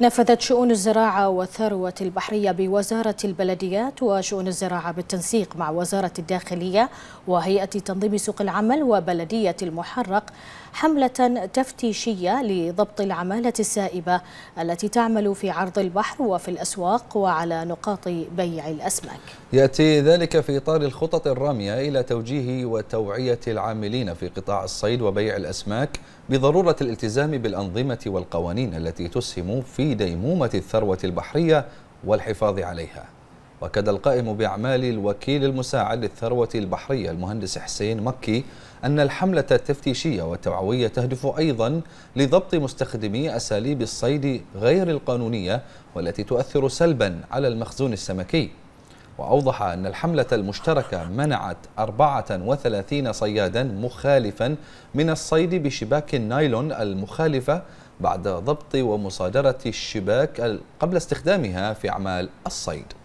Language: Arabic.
نفذت شؤون الزراعة والثروة البحرية بوزارة البلديات وشؤون الزراعة بالتنسيق مع وزارة الداخلية وهيئة تنظيم سوق العمل وبلدية المحرق حملة تفتيشية لضبط العمالة السائبة التي تعمل في عرض البحر وفي الأسواق وعلى نقاط بيع الأسماك يأتي ذلك في إطار الخطط الرامية إلى توجيه وتوعية العاملين في قطاع الصيد وبيع الأسماك بضرورة الالتزام بالأنظمة والقوانين التي تسهم في في ديمومة الثروة البحرية والحفاظ عليها وكد القائم بأعمال الوكيل المساعد للثروة البحرية المهندس حسين مكي أن الحملة التفتيشية والتوعوية تهدف أيضا لضبط مستخدمي أساليب الصيد غير القانونية والتي تؤثر سلبا على المخزون السمكي وأوضح أن الحملة المشتركة منعت 34 صيادا مخالفا من الصيد بشباك النايلون المخالفة بعد ضبط ومصادرة الشباك قبل استخدامها في أعمال الصيد